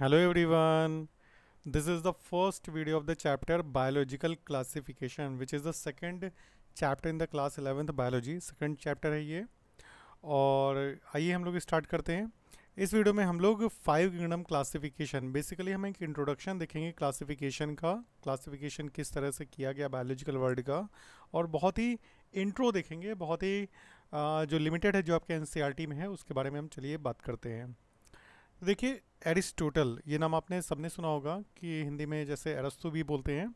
hello everyone this is the first video of the chapter biological classification which is the second chapter in the class 11th biology second chapter है ये और आइए हम लोग start करते हैं इस वीडियो में हम लोग फाइव किंगडम क्लासिफिकेशन बेसिकली हम एक इंट्रोडक्शन देखेंगे क्लासिफिकेशन का क्लासिफिकेशन किस तरह से किया गया बायोलॉजिकल वर्ल्ड का और बहुत ही इंट्रो देखेंगे बहुत ही जो लिमिटेड है जो आपके एन e में है उसके बारे में हम चलिए बात करते हैं देखिए एरिस्टोटल ये नाम आपने सबने सुना होगा कि हिंदी में जैसे अरस्तु भी बोलते हैं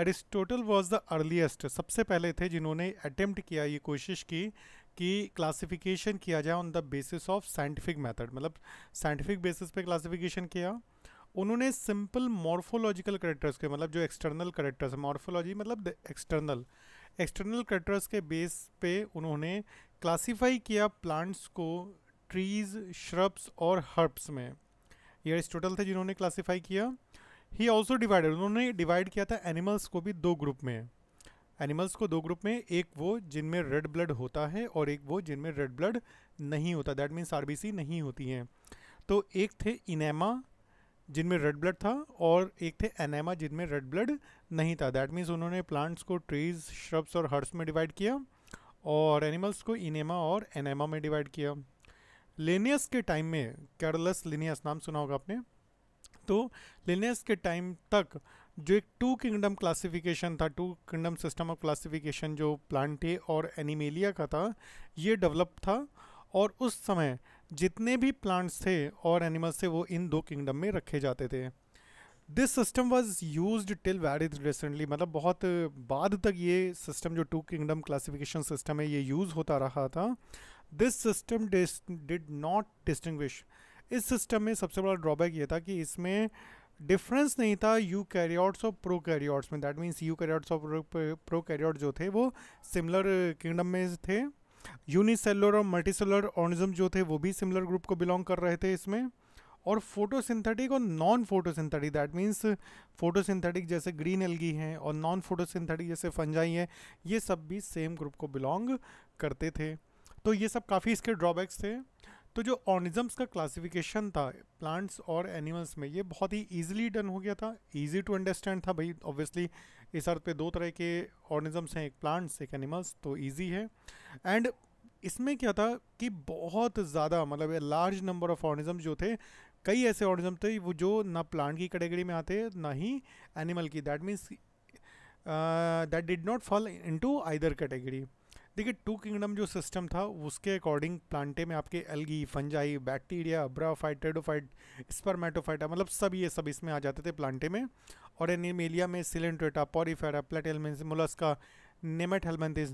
एरिस्टोटल वाज द अर्लीस्ट सबसे पहले थे जिन्होंने अटेम्प्ट किया ये कोशिश की कि क्लासिफिकेशन किया जाए on the basis of scientific method मतलब साइंटिफिक बेसिस पे क्लासिफिकेशन किया उन्होंने सिंपल मॉर्फोलॉजिकल करेक्टर्स के मतलब जो एक्सटर्नल करेक्टर्स मॉर्फोलॉजी मतलब एक्सटर्नल एक्सटर्नल करेक्टर्स के बेस पे उन्होंने क्लासीफाई किया प्लांट्स को ट्रीज श्रब्स और हर्ब्स में ये एरिस्टोटल थे जिन्होंने क्लासीफाई किया ही ऑल्सो डिवाइडेड उन्होंने डिवाइड किया था एनिमल्स को भी दो ग्रुप में एनिमल्स को दो ग्रुप में एक वो जिनमें रेड ब्लड होता है और एक वो जिनमें रेड ब्लड नहीं होता दैट मीन्स आर नहीं होती हैं तो एक थे इनेमा जिनमें रेड ब्लड था और एक थे एनेमा जिनमें रेड ब्लड नहीं था दैट मीन्स उन्होंने प्लांट्स को ट्रीज श्रब्स और हर्ब्स में डिवाइड किया और एनिमल्स को इनेमा और एनेमा में डिवाइड किया लेनियस के टाइम में कैरलस लेनियस नाम सुना होगा आपने तो लेनियस के टाइम तक जो एक टू किंगडम क्लासिफिकेशन था two kingdom system of classification जो प्लांटे और एनिमेलिया का था ये डेवलप था और उस समय जितने भी प्लांट्स थे और एनिमल्स थे वो इन दो किंगडम में रखे जाते थे this system was use till very recently मतलब बहुत बाद तक ये सिस्टम जो टू किंगडम क्लासिफिकेशन सिस्टम है ये यूज़ होता रहा था this system did not distinguish इस सिस्टम में सबसे बड़ा ड्रॉबैक ये था कि इसमें डिफरेंस नहीं था यू कैरियॉर्ट्स और प्रो कैरियॉर्ट्स में दैट मीन्स यू कैरियॉर्ट्स और प्रो कैरियॉर्ट जो थे वो सिमिलर किंगडम में थे यूनिसेलर और मल्टीसेलर ऑर्निज्म जो थे वो भी सिमिलर ग्रुप को बिलोंग कर रहे थे इसमें और फोटोसिंथेटिक और non photosynthetic that means photosynthetic जैसे ग्रीन एलगी हैं और नॉन फोटोसिंथेटिक जैसे फंजाई हैं ये सब भी सेम ग्रुप को बिलोंग करते थे तो ये सब काफ़ी इसके ड्रॉबैक्स थे तो जो ऑर्निजम्स का क्लासिफिकेशन था प्लांट्स और एनिमल्स में ये बहुत ही ईजिली डन हो गया था ईजी टू अंडरस्टैंड था भाई ऑब्वियसली इस अर्थ पे दो तरह के ऑर्निजम्स हैं एक प्लांट्स एक एनिमल्स तो ईजी है एंड इसमें क्या था कि बहुत ज़्यादा मतलब लार्ज नंबर ऑफ ऑर्निज्म जो थे कई ऐसे ऑर्निज्म थे वो जो ना प्लांट की कैटेगरी में आते ना ही एनिमल की that means that did not fall into either category देखिए टू किंगडम जो सिस्टम था उसके अकॉर्डिंग प्लांटे में आपके algae fungi bacteria bryophyte pteridophyte spermatophyta मतलब सब ये सब इसमें आ जाते थे प्लांटे में और एनिमेलिया में Coelenterata Porifera Platyhelminthes Mollusca Nemathelminthes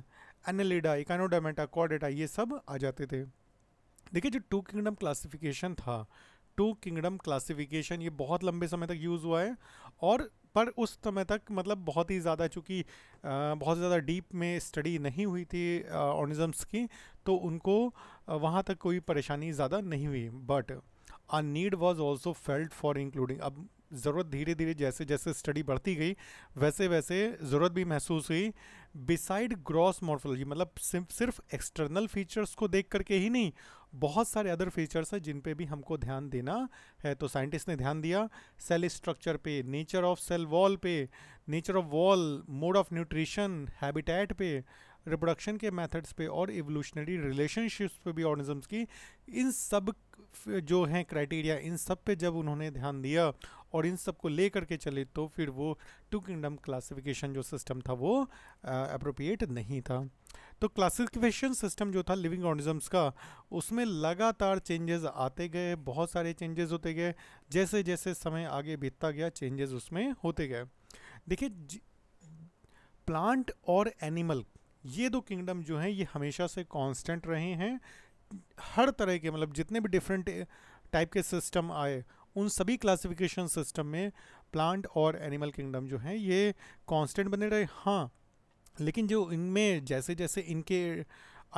Annelida Echinodermata कॉडेटा ये सब आ जाते थे देखिए जो टू किंगडम क्लासिफिकेशन था टू किंगडम क्लासिफिकेशन ये बहुत लंबे समय तक यूज़ हुआ है और पर उस समय तक मतलब बहुत ही ज़्यादा चूँकि बहुत ज़्यादा डीप में स्टडी नहीं हुई थी ऑर्निज़म्स की तो उनको वहाँ तक कोई परेशानी ज़्यादा नहीं हुई but a need was also felt for including अब ज़रूरत धीरे धीरे जैसे जैसे स्टडी बढ़ती गई वैसे वैसे ज़रूरत भी महसूस हुई बिसाइड ग्रॉस मॉर्फोलॉजी मतलब सिर्फ एक्सटर्नल फीचर्स को देख करके ही नहीं बहुत सारे अदर फीचर्स हैं जिन पे भी हमको ध्यान देना है तो साइंटिस्ट ने ध्यान दिया सेल स्ट्रक्चर पे नेचर ऑफ सेल वॉल पे nature of wall mode of nutrition habitat पे रिप्रोडक्शन के मेथड्स पे और एवोल्यूशनरी रिलेशनशिप्स पे भी ऑर्गेनिजम्स की इन सब जो हैं क्राइटेरिया इन सब पे जब उन्होंने ध्यान दिया और इन सब को ले करके चले तो फिर वो टू किंगडम क्लासिफिकेशन जो सिस्टम था वो अप्रोप्रिएट नहीं था तो क्लासिफिकेशन सिस्टम जो था लिविंग ऑर्गेनिजम्स का उसमें लगातार चेंजेस आते गए बहुत सारे चेंजेस होते गए जैसे जैसे समय आगे बीतता गया चेंजेस उसमें होते गए देखिए प्लांट और एनिमल ये दो किंगडम जो हैं ये हमेशा से कांस्टेंट रहे हैं हर तरह के मतलब जितने भी डिफरेंट टाइप के सिस्टम आए उन सभी क्लासिफिकेशन सिस्टम में प्लांट और एनिमल किंगडम जो हैं ये कांस्टेंट बने रहे हाँ लेकिन जो इनमें जैसे जैसे इनके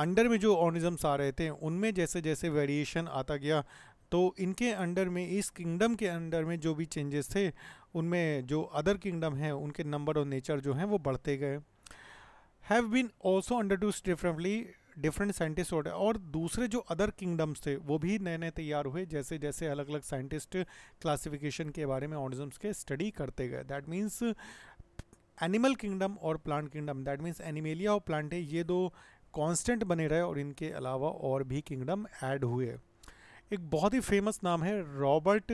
अंडर में जो ऑर्निज़म्स आ रहे थे उनमें जैसे जैसे वेरिएशन आता गया तो इनके अंडर में इस किंगडम के अंडर में जो भी चेंजेस थे उनमें जो अदर किंगडम हैं उनके नंबर और नेचर जो हैं वो बढ़ते गए have been also under to differently different scientist और, और दूसरे जो अदर किंगडम्स थे वो भी नए नए तैयार हुए जैसे जैसे अलग अलग साइंटिस्ट क्लासिफिकेशन के बारे में ऑर्गेनिजम्स के स्टडी करते गए दैट मीन्स एनिमल किंगडम और plant kingdom that means Animalia और प्लांट ये दो कांस्टेंट बने रहे और इनके अलावा और भी किंगडम ऐड हुए एक बहुत ही फेमस नाम है Robert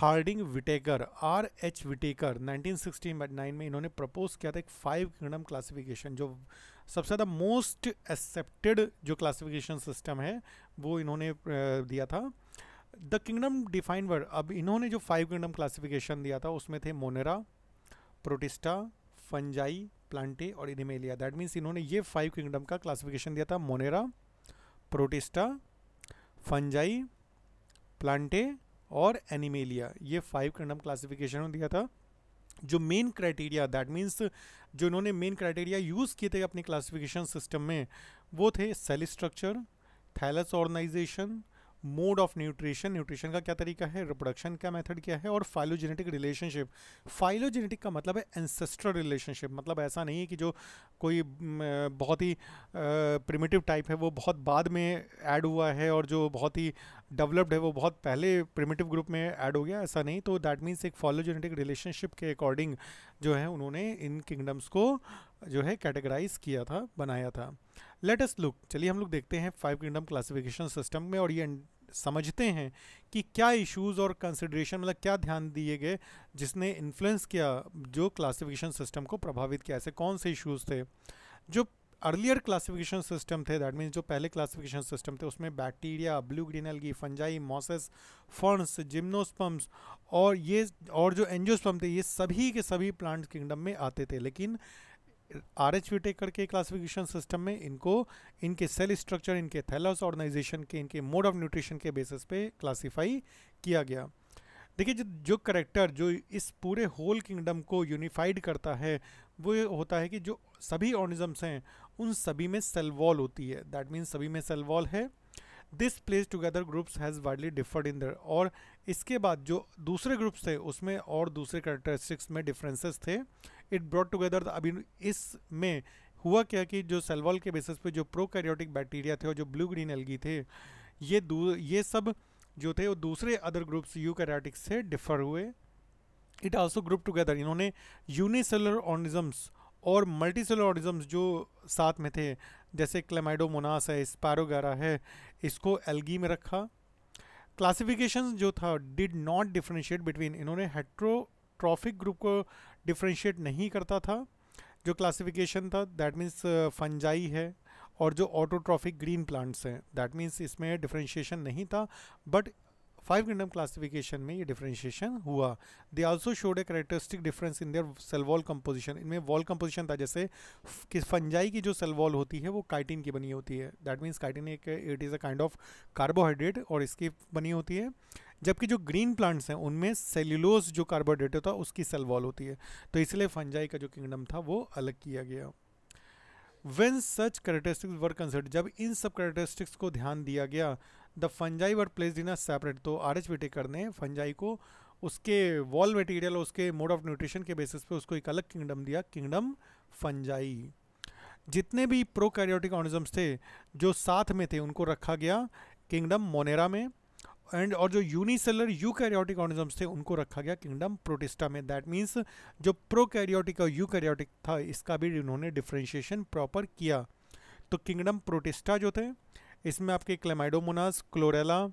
Harding Whittaker R H Whittaker 1969 में इन्होंने प्रपोज किया था एक फाइव किंगडम क्लासिफिकेशन जो सबसे ज़्यादा मोस्ट एक्सेप्टेड जो क्लासिफिकेशन सिस्टम है वो इन्होंने दिया था द किंगडम डिफाइन वर्ड अब इन्होंने जो फाइव किंगडम क्लासिफिकेशन दिया था उसमें थे मोनेरा प्रोटिस्टा फंजाई प्लांटे और इनिमेलिया दैट मीन्स इन्होंने ये फाइव किंगडम का क्लासिफिकेशन दिया था मोनेरा प्रोटिस्टा फंजाई प्लांटे और एनिमेलिया ये फाइव कंडम क्लासिफिकेशन में दिया था जो मेन क्राइटेरिया दैट मीन्स जो इन्होंने मेन क्राइटेरिया यूज़ किए थे अपने क्लासिफिकेशन सिस्टम में वो थे cell structure thallus organisation mode of nutrition nutrition का क्या तरीका है रिप्रोडक्शन का मेथड क्या है और फाइलोजेनेटिक रिलेशनशिप फाइलोजेनेटिक का मतलब है एंसेस्ट्रल रिलेशनशिप मतलब ऐसा नहीं है कि जो कोई बहुत ही प्रिमिटिव टाइप है वो बहुत बाद में ऐड हुआ है और जो बहुत ही डेवलप्ड है वो बहुत पहले प्रिमिटिव ग्रुप में ऐड हो गया ऐसा नहीं तो दैट मीन्स एक फाइलोजेनेटिक रिलेशनशिप के अकॉर्डिंग जो है उन्होंने इन किंगडम्स को जो है कैटेगराइज किया था बनाया था लेट अस लुक चलिए हम लोग देखते हैं फाइव किंगडम क्लासिफिकेशन सिस्टम में और ये समझते हैं कि क्या इश्यूज और कंसिड्रेशन मतलब क्या ध्यान दिए गए जिसने इन्फ्लुएंस किया जो क्लासिफिकेशन सिस्टम को प्रभावित किया ऐसे कौन से इश्यूज थे जो अर्लियर क्लासिफिकेशन सिस्टम थे दैट मीन्स जो पहले क्लासिफिकेशन सिस्टम थे उसमें bacteria blue green algae fungi mosses ferns gymnosperms और ये और जो एनजियोस्पम थे ये सभी के सभी प्लांट्स किंगडम में आते थे लेकिन आर एच टेकर के क्लासिफिकेशन सिस्टम में इनको इनके सेल स्ट्रक्चर इनके थैलस ऑर्गेनाइजेशन के इनके मोड ऑफ न्यूट्रिशन के बेसिस पे क्लासीफाई किया गया देखिए जो जो करेक्टर जो इस पूरे होल किंगडम को यूनिफाइड करता है वो ये होता है कि जो सभी ऑर्गेनिजम्स हैं उन सभी में सेल वॉल होती है दैट मीन्स सभी में सेल वॉल है this place together groups has widely differed in their और इसके बाद जो दूसरे ग्रुप्स थे उसमें और दूसरे करेक्टरिस्टिक्स में डिफरेंसेस थे इट ब्रॉड टुगेदर अभी इसमें हुआ क्या कि जो सेलवॉल के बेसिस पे जो प्रो कैरियोटिक बैक्टीरिया थे और जो ब्लू ग्रीन एलगी थे ये ये सब जो थे वो दूसरे अदर ग्रुप्स यू से डिफर हुए इट आल्सो ग्रुप टुगेदर इन्होंने यूनिसेलर ऑर्निजम्स और मल्टी सेलर ऑर्निजम्स जो साथ में थे जैसे क्लेमाइडोमोनास है स्पैरोगारा है इसको एल्गी में रखा क्लासिफिकेशन जो था डिड नॉट डिफ्रेंशिएट बिटवीन इन्होंने हेट्रो ट्रॉफिक ग्रुप को डिफ्रेंशिएट नहीं करता था जो क्लासिफिकेशन था दैट मीन्स फंजाई है और जो ऑटोट्रॉफिक ग्रीन प्लांट्स हैं दैट मीन्स इसमें डिफ्रेंशिएशन नहीं था बट फाइव किंगडम क्लासिफिकेशन में ये डिफ्रेंशिएशन हुआ they also showed a characteristic difference in their cell wall composition इनमें वॉल कंपोजिशन था जैसे कि फंजाई की जो सेल वॉल होती है वो काइटिन की बनी होती है दैट मीन्स काइटिन एक it is a kind of carbohydrate और इसकी बनी होती है जबकि जो ग्रीन प्लांट्स हैं उनमें सेल्यूलोस जो कार्बोहाइड्रेट होता है उसकी सेल वॉल होती है तो इसलिए फंजाई का जो किंगडम था वो अलग किया गया when such characteristics were considered जब इन सब करेक्टरिस्टिक्स को ध्यान दिया गया the fungi were placed in a separate तो आर एच कर ने फंजाई को उसके वॉल मटेरियल और उसके मोड ऑफ न्यूट्रिशन के बेसिस पे उसको एक अलग किंगडम दिया किंगडम फंजाई जितने भी प्रोकैरियोटिक ऑर्गेनिजम्स थे जो साथ में थे उनको रखा गया किंगडम मोनेरा में एंड और जो यूनिसेलर कैरियोटिक ऑर्गेनिजम्स थे उनको रखा गया किंगडम प्रोटिस्टा में दैट मीन्स जो प्रो कैरियोटिक और यू कैरियोटिक था इसका भी इन्होंने डिफ्रेंशिएशन प्रॉपर किया तो किंगडम प्रोटिस्टा जो थे इसमें आपके क्लेमाइडोमोनास क्लोरेला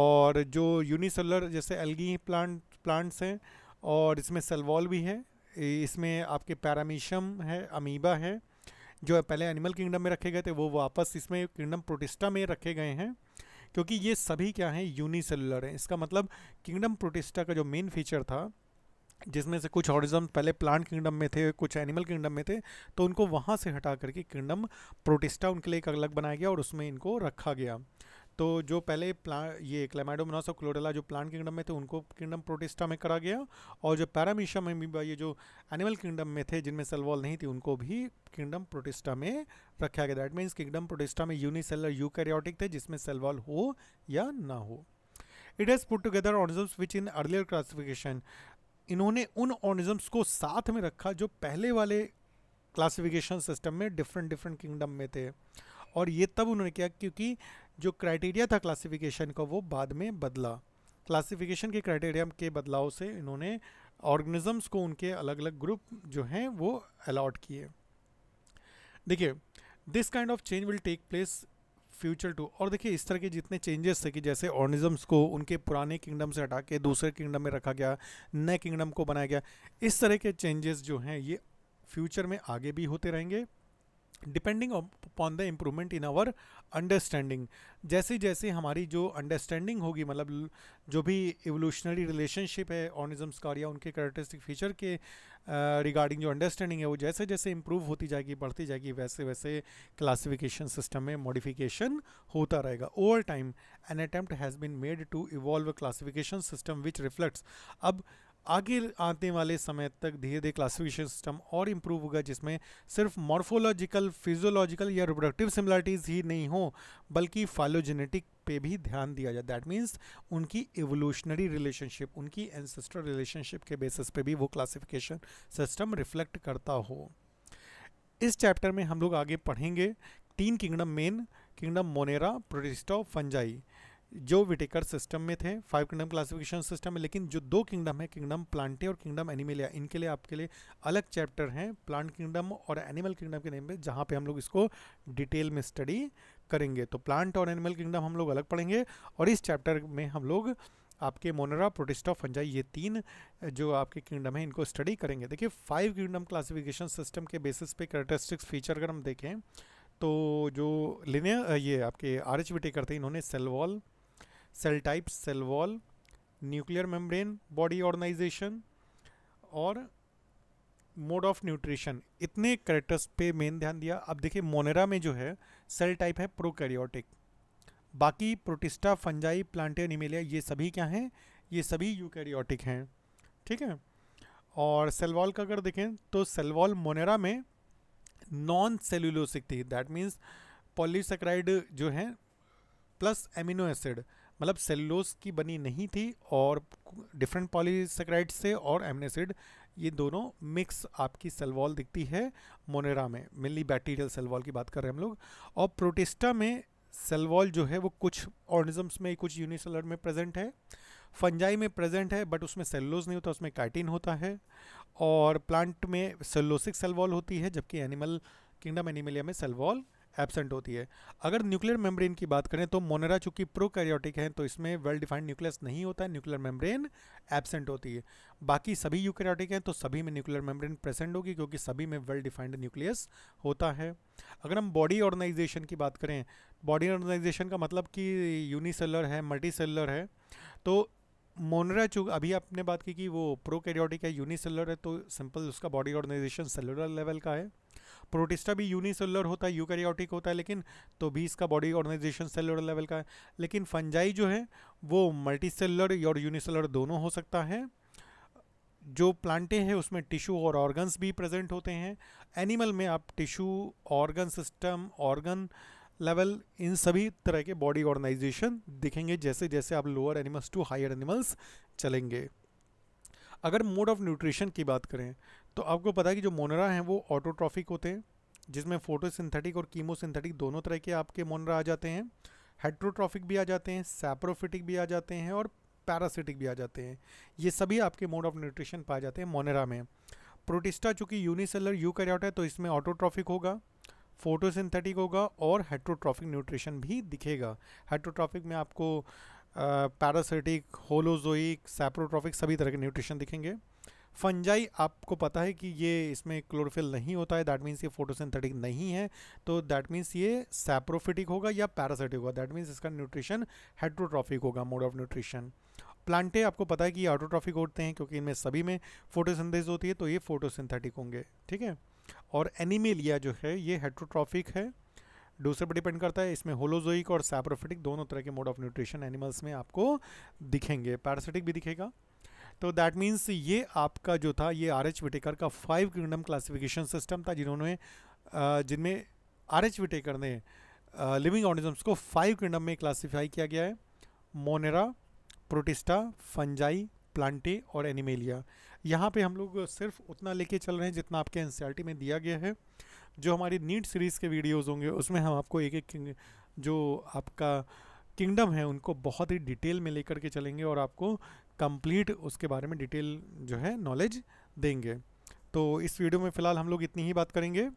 और जो यूनिसेलर जैसे एल्गी प्लांट प्लांट्स हैं और इसमें सेलवॉल भी है इसमें आपके पैरामीशम है अमीबा है जो पहले एनिमल किंगडम में रखे गए थे वो वापस इसमें किंगडम प्रोटिस्टा में रखे गए हैं क्योंकि ये सभी क्या हैं यूनिसेलुलर हैं इसका मतलब किंगडम प्रोटिस्टा का जो मेन फीचर था जिसमें से कुछ ऑर्डिज्म पहले प्लांट किंगडम में थे कुछ एनिमल किंगडम में थे तो उनको वहाँ से हटा करके किंगडम प्रोटिस्टा उनके लिए एक अलग बनाया गया और उसमें इनको रखा गया तो जो पहले प्लांट ये क्लेमाइडोमनास और क्लोरेला जो प्लांट किंगडम में थे उनको किंगडम प्रोटिस्टा में करा गया और जो पैरामीशा में भी ये जो एनिमल किंगडम में थे जिनमें सेलवॉल नहीं थी उनको भी किंगडम प्रोटिस्टा में रखा गया दैट मीन्स किंगडम प्रोटिस्टा में यूनिसेलर यूकैरियोटिक थे जिसमें सेलवॉल हो या ना हो it has put together organisms which in earlier classification इन्होंने उन ऑर्निजम्स को साथ में रखा जो पहले वाले क्लासिफिकेशन सिस्टम में डिफरेंट डिफरेंट किंगडम में थे और ये तब उन्होंने किया क्योंकि जो क्राइटेरिया था क्लासिफिकेशन का वो बाद में बदला क्लासिफिकेशन के क्राइटेरिया के बदलाव से इन्होंने ऑर्गेनिजम्स को उनके अलग अलग ग्रुप जो हैं वो अलाट किए देखिए this kind of change will take place future too और देखिए इस तरह के जितने चेंजेस थे कि जैसे ऑर्गेनिजम्स को उनके पुराने किंगडम से हटा के दूसरे किंगडम में रखा गया नए किंगडम को बनाया गया इस तरह के चेंजेस जो हैं ये फ्यूचर में आगे भी होते रहेंगे depending upon the improvement in our understanding जैसे जैसे हमारी जो अंडरस्टैंडिंग होगी मतलब जो भी एवोल्यूशनरी रिलेशनशिप है ऑर्निजम्स का या उनके करेक्टरिस्टिक फीचर के रिगार्डिंग uh, जो अंडरस्टैंडिंग है वो जैसे जैसे इम्प्रूव होती जाएगी बढ़ती जाएगी वैसे वैसे क्लासिफिकेशन सिस्टम में मॉडिफिकेशन होता रहेगा over time an attempt has been made to evolve classification system which reflects अब uh, आगे आने वाले समय तक धीरे धीरे क्लासिफिकेशन सिस्टम और इम्प्रूव होगा जिसमें सिर्फ मॉर्फोलॉजिकल फिजियोलॉजिकल या रिप्रोडक्टिव सिमिलरिटीज़ ही नहीं हो बल्कि फाइलोजेनेटिक पे भी ध्यान दिया जाए दैट मीन्स उनकी एवोल्यूशनरी रिलेशनशिप उनकी एंसेस्ट्रल रिलेशनशिप के बेसिस पे भी वो क्लासिफिकेशन सिस्टम रिफ्लेक्ट करता हो इस चैप्टर में हम लोग आगे पढ़ेंगे तीन kingdom main kingdom Monera Protista fungi जो विटेकर सिस्टम में थे फाइव किंगडम क्लासिफिकेशन सिस्टम में लेकिन जो दो किंगडम है किंगडम प्लांटे और किंगडम एनिमलिया इनके लिए आपके लिए अलग चैप्टर हैं प्लांट किंगडम और एनिमल किंगडम के नेम पे जहाँ पे हम लोग इसको डिटेल में स्टडी करेंगे तो प्लांट और एनिमल किंगडम हम लोग अलग पढ़ेंगे और इस चैप्टर में हम लोग आपके मोनरा प्रोटिस्टा फंजाई ये तीन जो आपके किंगडम है इनको स्टडी करेंगे देखिए फाइव किंगडम क्लासिफिकेशन सिस्टम के बेसिस पे करेक्टरिस्टिक्स फीचर अगर हम देखें तो जो लिनियर ये आपके आर एच विटेकर थे इन्होंने cell wall cell type cell wall nuclear membrane body organisation और मोड ऑफ न्यूट्रिशन इतने करेक्टर्स पे मेन ध्यान दिया अब देखिए मोनेरा में जो है सेल टाइप है प्रोकैरियोटिक बाकी प्रोटिस्टा फंजाई प्लांटे निमेलिया ये सभी क्या हैं ये सभी यूकैरियोटिक हैं ठीक है और सेलवॉल का अगर देखें तो सेलवॉल मोनेरा में नॉन सेल्यूलोसिक थी दैट मीन्स पॉलीसेक्राइड जो है प्लस एमिनो एसिड मतलब सेलुलोज की बनी नहीं थी और डिफरेंट पॉलीसेक्राइड से और एमनेसिड ये दोनों मिक्स आपकी सेलवॉल दिखती है मोनेरा में मेनली बैक्टीरियल सेलवॉल की बात कर रहे हैं हम लोग और प्रोटिस्टा में सेलवॉल जो है वो कुछ ऑर्गेनिजम्स में कुछ यूनिसेलर में प्रेजेंट है फंजाई में प्रेजेंट है बट उसमें सेलुलोज नहीं होता उसमें काइटिन होता है और प्लांट में सेल्लोसिक सेलवॉल होती है जबकि एनिमल किंगडम एनिमलिया में सेलवॉल एबसेंट होती है अगर न्यूक्लियर मेम्ब्रेन की बात करें तो मोनेरा चूंकि प्रोकैरियोटिक हैं तो इसमें वेल डिफाइंड न्यूक्लियस नहीं होता है न्यूक्लियर मेम्ब्रेन एबसेंट होती है बाकी सभी यूकैरियोटिक हैं तो सभी में न्यूक्लियर मेम्ब्रेन प्रेजेंट होगी क्योंकि सभी में वेल डिफाइंड न्यूक्लियस होता है अगर हम बॉडी ऑर्गेनाइजेशन की बात करें बॉडी ऑर्गेनाइजेशन का मतलब कि यूनिसेलर है मल्टी है तो मोनरा चूक अभी आपने बात की कि वो प्रोकैरियोटिक है यूनिसेलर है तो सिंपल उसका बॉडी ऑर्गेनाइजेशन सेलुलर लेवल का है प्रोटिस्टा भी यूनिसेलुलर होता है यूकैरियोटिक होता है लेकिन तो भी इसका बॉडी ऑर्गेनाइजेशन सेलुलर लेवल का है लेकिन फंजाई जो है वो मल्टी सेलर और यूनिसेलुलर दोनों हो सकता है जो प्लांटे हैं उसमें टिश्यू और ऑर्गन्स भी प्रेजेंट होते हैं एनिमल में आप tissue organ system organ level इन सभी तरह के बॉडी ऑर्गेनाइजेशन दिखेंगे जैसे जैसे आप lower animals to higher animals चलेंगे अगर मोड ऑफ न्यूट्रिशन की बात करें तो आपको पता है कि जो मोनरा हैं वो ऑटोट्रॉफिक होते हैं जिसमें फोटोसिंथेटिक और कीमोसिंथेटिक दोनों तरह के आपके मोनरा आ जाते हैं हेट्रोट्रॉफिक भी आ जाते हैं सैप्रोफिटिक भी आ जाते हैं और पैरासिटिक भी आ जाते हैं ये सभी आपके मोड ऑफ न्यूट्रिशन पाए जाते हैं मोनरा में प्रोटिस्टा चूँकि यूनिसेलर यू है तो इसमें ऑटोट्रॉफिक होगा फोटोसिंथेटिक होगा और हेट्रोट्रॉफिक न्यूट्रिशन भी दिखेगा हेट्रोट्रॉफिक में आपको पैरासिटिक होलोजोइक सैप्रोट्रॉफिक सभी तरह के न्यूट्रिशन दिखेंगे फंजाई आपको पता है कि ये इसमें क्लोरोफिल नहीं होता है दैट मीन्स ये फोटोसिंथेटिक नहीं है तो दैट मीन्स ये सैप्रोफिटिक होगा या पैरासिटिक होगा दैट मीन्स इसका न्यूट्रिशन हेट्रोट्रॉफिक होगा मोड ऑफ न्यूट्रिशन प्लांटे आपको पता है कि ये ऑटोट्रॉफिक होते हैं क्योंकि इनमें सभी में फोटोसिंथेसिस होती है तो ये फोटोसिंथेटिक होंगे ठीक है और एनिमेलिया जो है ये हेट्रोट्रॉफिक है दूसरे पर डिपेंड करता है इसमें होलोजोइक और सैप्रोफिटिक दोनों तरह के मोड ऑफ न्यूट्रिशन एनिमल्स में आपको दिखेंगे पैरासिटिक भी दिखेगा तो दैट मीन्स ये आपका जो था ये आर एच विटेकर का फाइव किंगडम क्लासिफिकेशन सिस्टम था जिन्होंने जिनमें आर एच विटेकर ने लिविंग ऑर्गेनिजम्स को फाइव किंगडम में क्लासीफाई किया गया है मोनेरा प्रोटिस्टा फंजाई प्लांटे और एनिमेलिया यहाँ पे हम लोग सिर्फ उतना लेके चल रहे हैं जितना आपके एन में दिया गया है जो हमारी नीट सीरीज़ के वीडियोज़ होंगे उसमें हम आपको एक एक जो आपका किंगडम है उनको बहुत ही डिटेल में लेकर के चलेंगे और आपको कंप्लीट उसके बारे में डिटेल जो है नॉलेज देंगे तो इस वीडियो में फ़िलहाल हम लोग इतनी ही बात करेंगे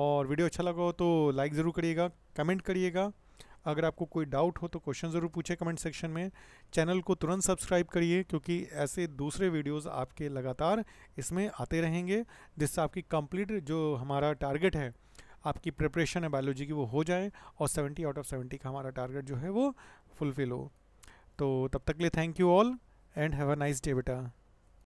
और वीडियो अच्छा लगा हो तो लाइक ज़रूर करिएगा कमेंट करिएगा अगर आपको कोई डाउट हो तो क्वेश्चन ज़रूर पूछे कमेंट सेक्शन में चैनल को तुरंत सब्सक्राइब करिए क्योंकि ऐसे दूसरे वीडियोस आपके लगातार इसमें आते रहेंगे जिससे आपकी कंप्लीट जो हमारा टारगेट है आपकी प्रिपरेशन है बायोलॉजी की वो हो जाए और 70 आउट ऑफ 70 का हमारा टारगेट जो है वो फुलफ़िल हो तो तब तक लिए thank you all and have a nice day beta